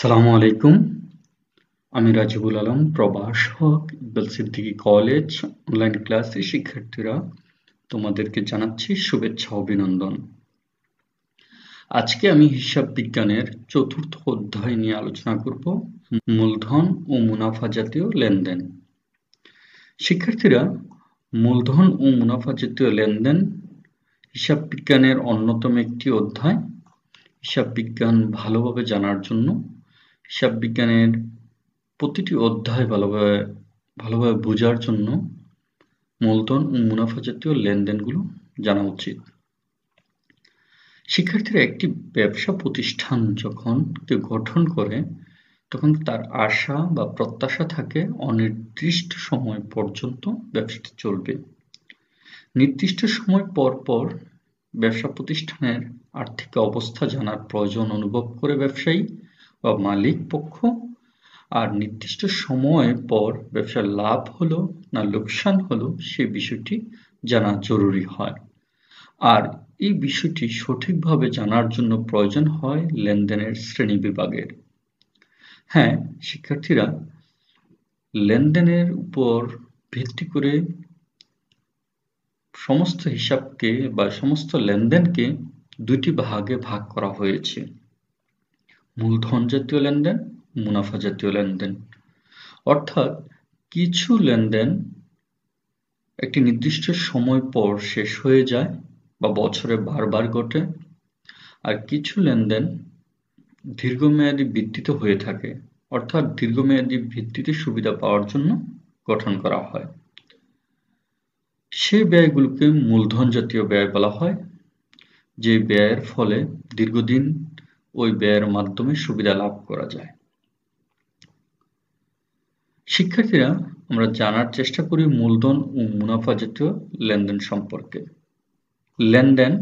সালামু আলাইকুম আমি রাজিবুল আলম প্রবাস হক ইকবাল সিদ্দিকি কলেজ অনলাইন ক্লাসে শিক্ষার্থীরা তোমাদেরকে জানাচ্ছি শুভেচ্ছা অভিনন্দন আজকে আমি হিসাব বিজ্ঞানের চতুর্থ অধ্যায় নিয়ে আলোচনা করব মূলধন ও মুনাফা জাতীয় লেনদেন শিক্ষার্থীরা মূলধন ও মুনাফা জাতীয় লেনদেন হিসাব বিজ্ঞানের অন্যতম একটি অধ্যায় হিসাব বিজ্ঞান ভালোভাবে জানার জন্য হিসাব বিজ্ঞানের প্রতিটি অধ্যায় ভালোভাবে ভালোভাবে বোঝার জন্য মূলধন ও মুনাফা জাতীয় লেনদেনগুলো জানা উচিত শিক্ষার্থীরা একটি ব্যবসা প্রতিষ্ঠান যখন গঠন করে তখন তার আশা বা প্রত্যাশা থাকে অনির্দিষ্ট সময় পর্যন্ত ব্যবসাটি চলবে নির্দিষ্ট সময় পর পর ব্যবসা প্রতিষ্ঠানের আর্থিক অবস্থা জানার প্রয়োজন অনুভব করে ব্যবসায়ী বা মালিক পক্ষ আর নির্দিষ্ট সময় পর ব্যবসার লাভ হলো না লোকসান হলো সে বিষয়টি জানা জরুরি হয় আর এই বিষয়টি সঠিকভাবে জানার জন্য প্রয়োজন হয় লেনদেনের শ্রেণী বিভাগের হ্যাঁ শিক্ষার্থীরা লেনদেনের উপর ভিত্তি করে সমস্ত হিসাবকে বা সমস্ত লেনদেনকে দুটি ভাগে ভাগ করা হয়েছে মূলধন জাতীয় লেনদেন মুনাফা জাতীয় লেনদেন অর্থাৎ কিছু লেনদেন একটি নির্দিষ্ট সময় পর শেষ হয়ে যায় বা বছরে বারবার ঘটে আর কিছু লেনদেন দীর্ঘমেয়াদী ভিত্তিতে হয়ে থাকে অর্থাৎ দীর্ঘমেয়াদী ভিত্তিতে সুবিধা পাওয়ার জন্য গঠন করা হয় সেই ব্যয়গুলোকে মূলধন জাতীয় ব্যয় বলা হয় যে ব্যয়ের ফলে দীর্ঘদিন ওই ব্যয়ের মাধ্যমে সুবিধা লাভ করা যায় শিক্ষার্থীরা আমরা জানার চেষ্টা করি মূলধন ও মুনাফা জাতীয় লেনদেন সম্পর্কে লেনদেন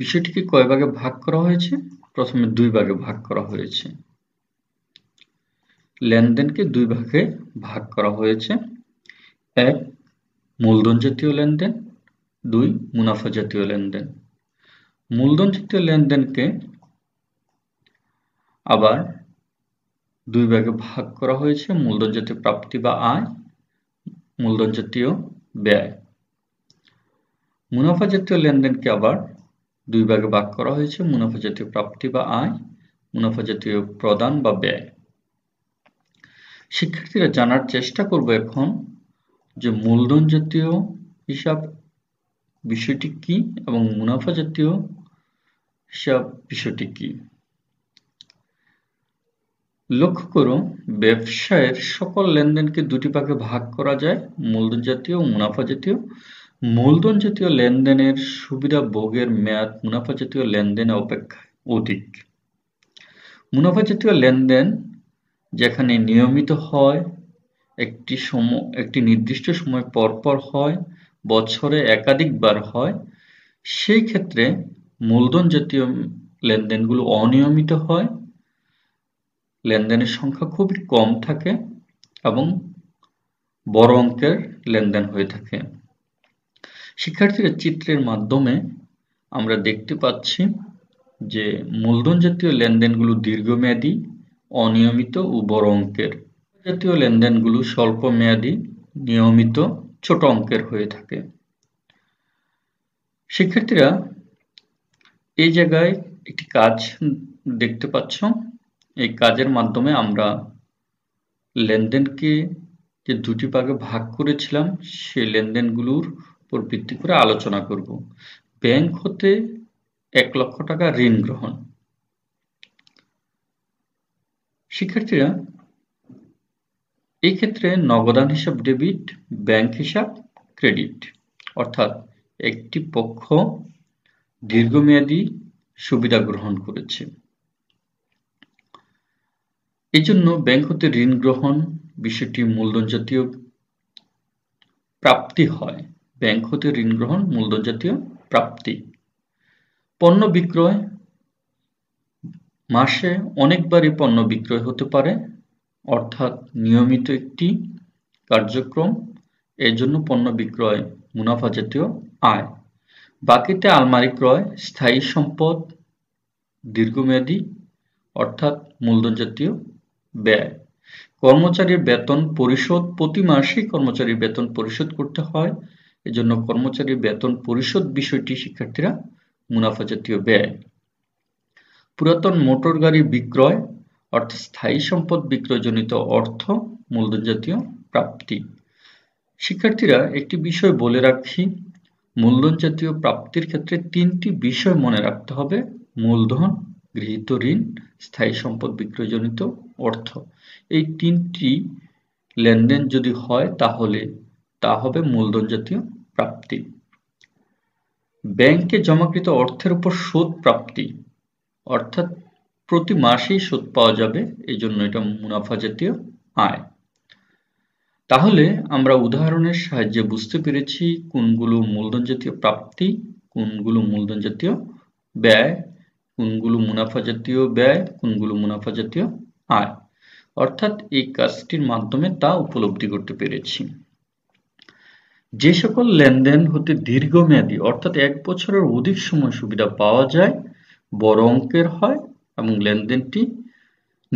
বিষয়টিকে কয় ভাগে ভাগ করা হয়েছে প্রথমে দুই ভাগে ভাগ করা হয়েছে লেনদেনকে দুই ভাগে ভাগ করা হয়েছে এক মূলধন জাতীয় লেনদেন দুই মুনাফা জাতীয় লেনদেন মূলধনযুক্ত লেনদেনকে আবার দুই ভাগে ভাগ করা হয়েছে মূলধন জাতীয় প্রাপ্তি বা আয় মূলধন জাতীয় ব্যয় মুনাফা জাতীয় লেনদেনকে আবার দুই ভাগে ভাগ করা হয়েছে মুনাফা জাতীয় প্রাপ্তি বা আয় মুনাফা জাতীয় প্রদান বা ব্যয় শিক্ষার্থীরা জানার চেষ্টা করব এখন যে মূলধন জাতীয় হিসাব বিষয়টি কি এবং মুনাফা জাতীয় সব বিষয়টি কি লক্ষ্য করুন ব্যবসায়ের সকল লেনদেনকে দুটি ভাগে ভাগ করা যায় মূলধন জাতীয় ও মুনাফা জাতীয় মূলধন জাতীয় লেনদেনের সুবিধা ভোগের মেয়াদ মুনাফা জাতীয় লেনদেন অপেক্ষা অধিক মুনাফা জাতীয় লেনদেন যেখানে নিয়মিত হয় একটি সম একটি নির্দিষ্ট সময় পরপর হয় বছরে একাধিকবার হয় সেই ক্ষেত্রে মূলধন জাতীয় লেনদেনগুলো অনিয়মিত হয় লেনদেনের সংখ্যা খুবই কম থাকে এবং বড় অঙ্কের লেনদেন হয়ে থাকে শিক্ষার্থীরা চিত্রের মাধ্যমে আমরা দেখতে পাচ্ছি যে মূলধন জাতীয় লেনদেনগুলো দীর্ঘমেয়াদী অনিয়মিত ও বড় অঙ্কের জাতীয় লেনদেনগুলো স্বল্প মেয়াদী নিয়মিত ছোট অঙ্কের হয়ে থাকে শিক্ষার্থীরা এই জায়গায় একটি কাজ দেখতে পাচ্ছ এই কাজের মাধ্যমে আমরা লেনদেনকে যে দুটি ভাগে ভাগ করেছিলাম সেই লেনদেনগুলোর উপর ভিত্তি করে আলোচনা করব ব্যাংক হতে এক লক্ষ টাকা ঋণ গ্রহণ শিক্ষার্থীরা এই ক্ষেত্রে নগদান হিসাব ডেবিট ব্যাংক হিসাব ক্রেডিট অর্থাৎ একটি পক্ষ দীর্ঘমেয়াদী সুবিধা গ্রহণ করেছে এজন্য ব্যাংক হতে ঋণ গ্রহণ বিষয়টি মূলধন জাতীয় প্রাপ্তি হয় ব্যাংক হতে ঋণ গ্রহণ মূলধন জাতীয় প্রাপ্তি পণ্য বিক্রয় মাসে অনেকবারই পণ্য বিক্রয় হতে পারে অর্থাৎ নিয়মিত একটি কার্যক্রম এর জন্য পণ্য বিক্রয় মুনাফা জাতীয় আয় বাকিতে আলমারি ক্রয় স্থায়ী সম্পদ দীর্ঘমেয়াদী অর্থাৎ মূলধন জাতীয় ব্যয় কর্মচারীর বেতন পরিশোধ প্রতি মাসেই কর্মচারীর বেতন পরিশোধ করতে হয় এজন্য কর্মচারীর বেতন পরিশোধ বিষয়টি শিক্ষার্থীরা মুনাফা জাতীয় ব্যয় পুরাতন মোটর গাড়ি বিক্রয় অর্থাৎ স্থায়ী সম্পদ বিক্রয়জনিত অর্থ মূলধন জাতীয় প্রাপ্তি শিক্ষার্থীরা একটি বিষয় বলে রাখি মূলধন জাতীয় প্রাপ্তির ক্ষেত্রে তিনটি বিষয় মনে রাখতে হবে মূলধন গৃহীত ঋণ স্থায়ী সম্পদ বিক্রয়জনিত অর্থ এই তিনটি লেনদেন যদি হয় তাহলে তা হবে মূলধন জাতীয় প্রাপ্তি ব্যাংকে জমাকৃত অর্থের উপর সুদ প্রাপ্তি অর্থাৎ প্রতি মাসেই সুদ পাওয়া যাবে এই জন্য এটা মুনাফা জাতীয় আয় তাহলে আমরা উদাহরণের সাহায্যে বুঝতে পেরেছি কোনগুলো মূলধন জাতীয় প্রাপ্তি কোনগুলো মূলধন জাতীয় ব্যয় কোনগুলো মুনাফা জাতীয় ব্যয় কোনগুলো মুনাফা জাতীয় আয় অর্থাৎ এই কাজটির মাধ্যমে তা উপলব্ধি করতে পেরেছি যে সকল লেনদেন হতে দীর্ঘমেয়াদী অর্থাৎ এক বছরের অধিক সময় সুবিধা পাওয়া যায় বড় অঙ্কের হয় এবং লেনদেনটি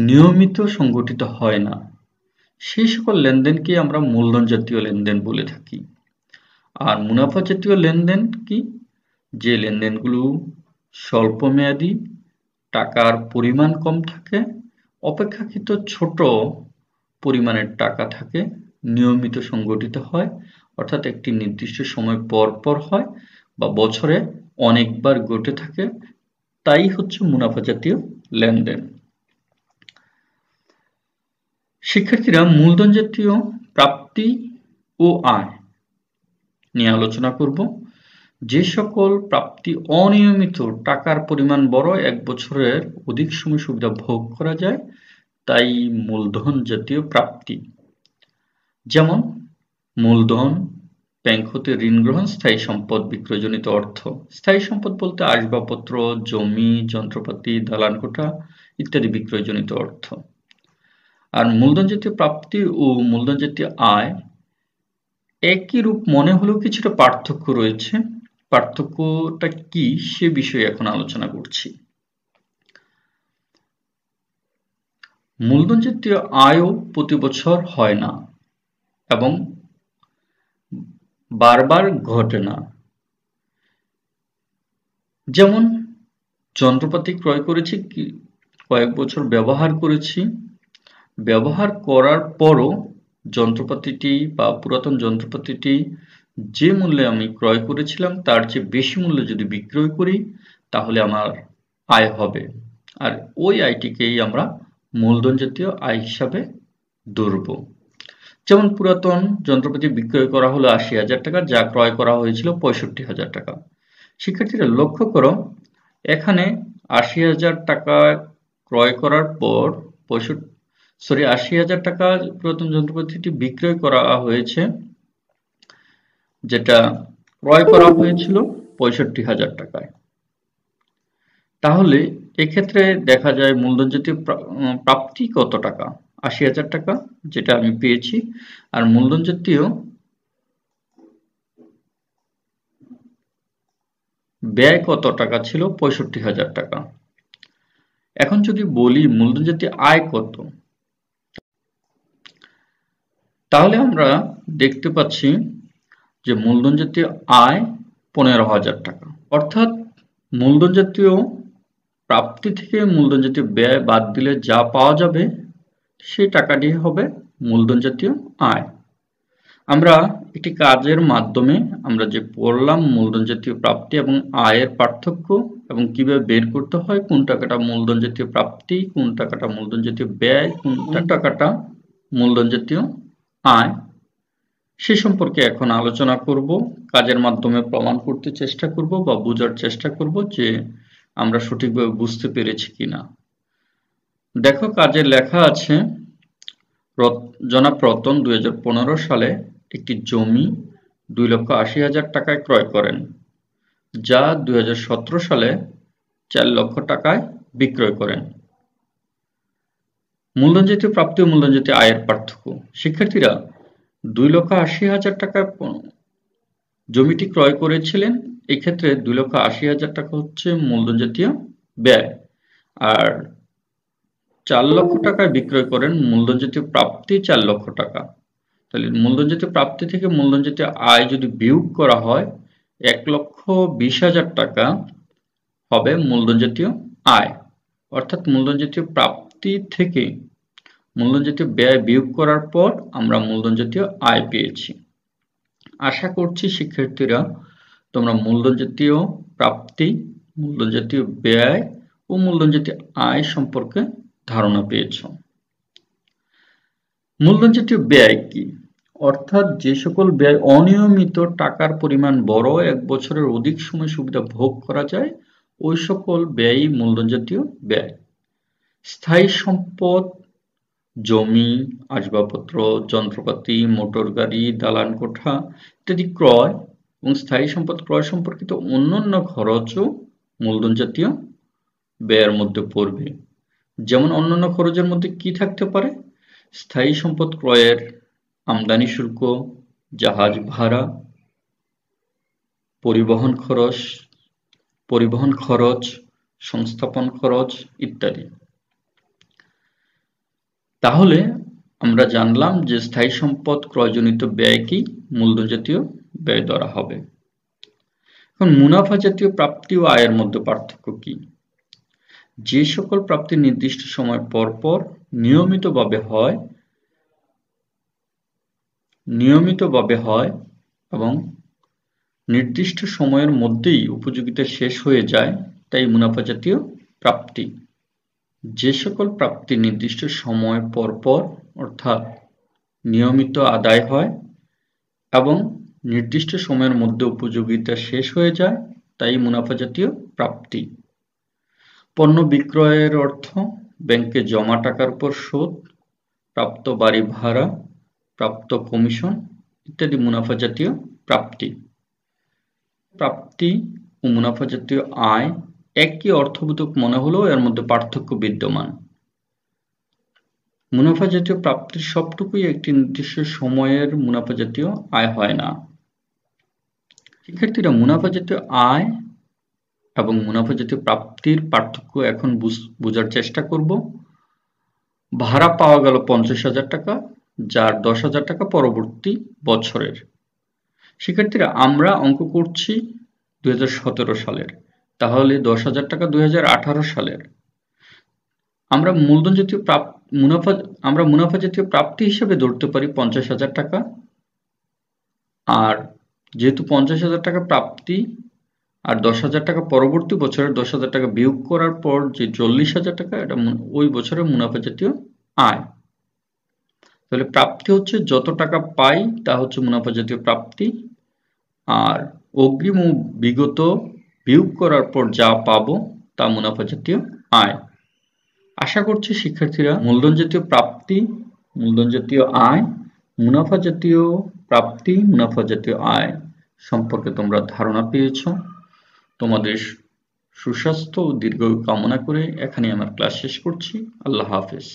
নিয়মিত সংগঠিত হয় না সেই সকল লেনদেনকে আমরা মূলধন জাতীয় লেনদেন বলে থাকি আর মুনাফা জাতীয় লেনদেন কি যে লেনদেনগুলো স্বল্প মেয়াদী টাকার পরিমাণ কম থাকে অপেক্ষাকৃত ছোট পরিমাণের টাকা থাকে নিয়মিত সংগঠিত হয় অর্থাৎ একটি নির্দিষ্ট সময় পর পর হয় বা বছরে অনেকবার ঘটে থাকে তাই হচ্ছে মুনাফা জাতীয় লেনদেন শিক্ষার্থীরা মূলধন জাতীয় প্রাপ্তি ও আয় নিয়ে আলোচনা করব যে সকল প্রাপ্তি অনিয়মিত টাকার পরিমাণ বড় এক বছরের অধিক সময় সুবিধা ভোগ করা যায় তাই মূলধন জাতীয় প্রাপ্তি যেমন মূলধন ব্যাংক হতে ঋণ গ্রহণ স্থায়ী সম্পদ বিক্রয়জনিত অর্থ স্থায়ী সম্পদ বলতে আসবাবপত্র জমি যন্ত্রপাতি দালান কোঠা ইত্যাদি বিক্রয়জনিত অর্থ আর মূলধন জাতীয় প্রাপ্তি ও মূলধন জাতীয় আয় একই রূপ মনে হলেও কিছুটা পার্থক্য রয়েছে পার্থক্যটা কি সে বিষয়ে এখন আলোচনা করছি মূলধন জাতীয় আয়ও প্রতি বছর হয় না এবং বারবার ঘটে না যেমন যন্ত্রপাতি ক্রয় করেছি কয়েক বছর ব্যবহার করেছি ব্যবহার করার পরও যন্ত্রপাতিটি বা পুরাতন যন্ত্রপাতিটি যে মূল্যে আমি ক্রয় করেছিলাম তার চেয়ে বেশি মূল্যে যদি বিক্রয় করি তাহলে আমার আয় হবে আর ওই আয়টিকেই আমরা মূলধন জাতীয় আয় হিসাবে ধরব যেমন পুরাতন যন্ত্রপাতি বিক্রয় করা হলো আশি হাজার টাকা যা ক্রয় করা হয়েছিল পঁয়ষট্টি হাজার টাকা শিক্ষার্থীরা লক্ষ্য করো এখানে আশি হাজার টাকা ক্রয় করার পর পঁয়ষট্টি সরি আশি হাজার টাকা পুরাতন যন্ত্রপাতিটি বিক্রয় করা হয়েছে যেটা ক্রয় করা হয়েছিল পঁয়ষট্টি হাজার টাকায় তাহলে এক্ষেত্রে দেখা যায় মূলধন জাতীয় প্রাপ্তি কত টাকা আশি হাজার টাকা যেটা আমি পেয়েছি আর মূলধন জাতীয় ব্যয় কত টাকা ছিল পঁয়ষট্টি হাজার টাকা এখন যদি বলি মূলধন জাতীয় আয় কত তাহলে আমরা দেখতে পাচ্ছি যে মূলধন জাতীয় আয় পনেরো হাজার টাকা অর্থাৎ মূলধন জাতীয় প্রাপ্তি থেকে মূলধন জাতীয় ব্যয় বাদ দিলে যা পাওয়া যাবে সে টাকাটি হবে মূলধন জাতীয় আয় আমরা একটি কাজের মাধ্যমে আমরা যে পড়লাম মূলধন জাতীয় প্রাপ্তি এবং আয়ের পার্থক্য এবং কিভাবে বের করতে হয় কোন টাকাটা মূলধন জাতীয় প্রাপ্তি কোন টাকাটা মূলধন জাতীয় ব্যয় কোন টাকাটা মূলধন জাতীয় আয় সে সম্পর্কে এখন আলোচনা করব কাজের মাধ্যমে প্রমাণ করতে চেষ্টা করব বা বোঝার চেষ্টা করব যে আমরা সঠিকভাবে বুঝতে পেরেছি কিনা দেখো কাজে লেখা আছে জনাব রতন দুই সালে একটি জমি দুই লক্ষ আশি হাজার টাকায় ক্রয় করেন যা দুই সালে চার লক্ষ টাকায় বিক্রয় করেন মূলধন জাতীয় প্রাপ্তি ও মূলধন জাতীয় আয়ের পার্থক্য শিক্ষার্থীরা দুই লক্ষ আশি হাজার টাকা জমিটি ক্রয় করেছিলেন এক্ষেত্রে দুই লক্ষ আশি হাজার টাকা হচ্ছে মূলধন জাতীয় ব্যয় আর চার লক্ষ টাকায় বিক্রয় করেন মূলধন জাতীয় প্রাপ্তি চার লক্ষ টাকা তাহলে মূলধন জাতীয় প্রাপ্তি থেকে মূলধন জাতীয় আয় যদি বিয়োগ করা হয় এক লক্ষ বিশ হাজার টাকা হবে মূলধন জাতীয় আয় অর্থাৎ মূলধন জাতীয় প্রাপ্তি প্রাপ্তি থেকে মূলধন জাতীয় ব্যয় বিয়োগ করার পর আমরা মূলধন জাতীয় আয় পেয়েছি আশা করছি শিক্ষার্থীরা তোমরা মূলধন জাতীয় প্রাপ্তি মূলধন জাতীয় ব্যয় ও মূলধন জাতীয় আয় সম্পর্কে ধারণা পেয়েছ মূলধন জাতীয় ব্যয় কি অর্থাৎ যে সকল ব্যয় অনিয়মিত টাকার পরিমাণ বড় এক বছরের অধিক সময় সুবিধা ভোগ করা যায় ওই সকল ব্যয়ই মূলধন জাতীয় ব্যয় স্থায়ী সম্পদ জমি আসবাবপত্র যন্ত্রপাতি মোটর গাড়ি দালান কোঠা ইত্যাদি ক্রয় এবং স্থায়ী সম্পদ ক্রয় সম্পর্কিত অন্যান্য খরচও মূলধন জাতীয় ব্যয়ের মধ্যে পড়বে যেমন অন্যান্য খরচের মধ্যে কি থাকতে পারে স্থায়ী সম্পদ ক্রয়ের আমদানি শুল্ক জাহাজ ভাড়া পরিবহন খরচ পরিবহন খরচ সংস্থাপন খরচ ইত্যাদি তাহলে আমরা জানলাম যে স্থায়ী সম্পদ ক্রয়জনিত ব্যয় কি মূলধন জাতীয় ব্যয় ধরা হবে এখন মুনাফা জাতীয় প্রাপ্তি ও আয়ের মধ্যে পার্থক্য কি যে সকল প্রাপ্তি নির্দিষ্ট সময় পর পর নিয়মিতভাবে হয় নিয়মিতভাবে হয় এবং নির্দিষ্ট সময়ের মধ্যেই উপযোগিতা শেষ হয়ে যায় তাই মুনাফা জাতীয় প্রাপ্তি যে সকল প্রাপ্তি নির্দিষ্ট সময় পরপর অর্থাৎ নিয়মিত আদায় হয় এবং নির্দিষ্ট সময়ের মধ্যে উপযোগিতা শেষ হয়ে যায় তাই মুনাফা জাতীয় প্রাপ্তি পণ্য বিক্রয়ের অর্থ ব্যাংকে জমা টাকার উপর সুদ প্রাপ্ত বাড়ি ভাড়া প্রাপ্ত কমিশন ইত্যাদি মুনাফা জাতীয় প্রাপ্তি প্রাপ্তি ও মুনাফা জাতীয় আয় একই অর্থবোধক মনে হলেও এর মধ্যে পার্থক্য বিদ্যমান মুনাফা জাতীয় প্রাপ্তির সবটুকুই একটি নির্দিষ্ট সময়ের মুনাফা জাতীয় আয় হয় না শিক্ষার্থীরা মুনাফা জাতীয় আয় এবং মুনাফা জাতীয় প্রাপ্তির পার্থক্য এখন বোঝার চেষ্টা করব ভাড়া পাওয়া গেল পঞ্চাশ হাজার টাকা যার দশ হাজার টাকা পরবর্তী বছরের শিক্ষার্থীরা আমরা অঙ্ক করছি দুই সালের তাহলে দশ হাজার টাকা দুই সালের আমরা মূলধন জাতীয় প্রাপ মুনাফা আমরা মুনাফা জাতীয় প্রাপ্তি হিসেবে ধরতে পারি পঞ্চাশ হাজার টাকা আর যেহেতু পঞ্চাশ হাজার টাকা প্রাপ্তি আর দশ হাজার টাকা পরবর্তী বছরের দশ হাজার টাকা বিয়োগ করার পর যে চল্লিশ হাজার টাকা এটা ওই বছরের মুনাফা জাতীয় আয় তাহলে প্রাপ্তি হচ্ছে যত টাকা পাই তা হচ্ছে মুনাফা জাতীয় প্রাপ্তি আর অগ্রিম বিগত বিয়োগ করার পর যা পাবো তা মুনাফা জাতীয় আয় আশা করছি শিক্ষার্থীরা মূলধন জাতীয় প্রাপ্তি মূলধন জাতীয় আয় মুনাফা জাতীয় প্রাপ্তি মুনাফা জাতীয় আয় সম্পর্কে তোমরা ধারণা পেয়েছ তোমাদের সুস্বাস্থ্য ও দীর্ঘ কামনা করে এখানে আমার ক্লাস শেষ করছি আল্লাহ হাফেজ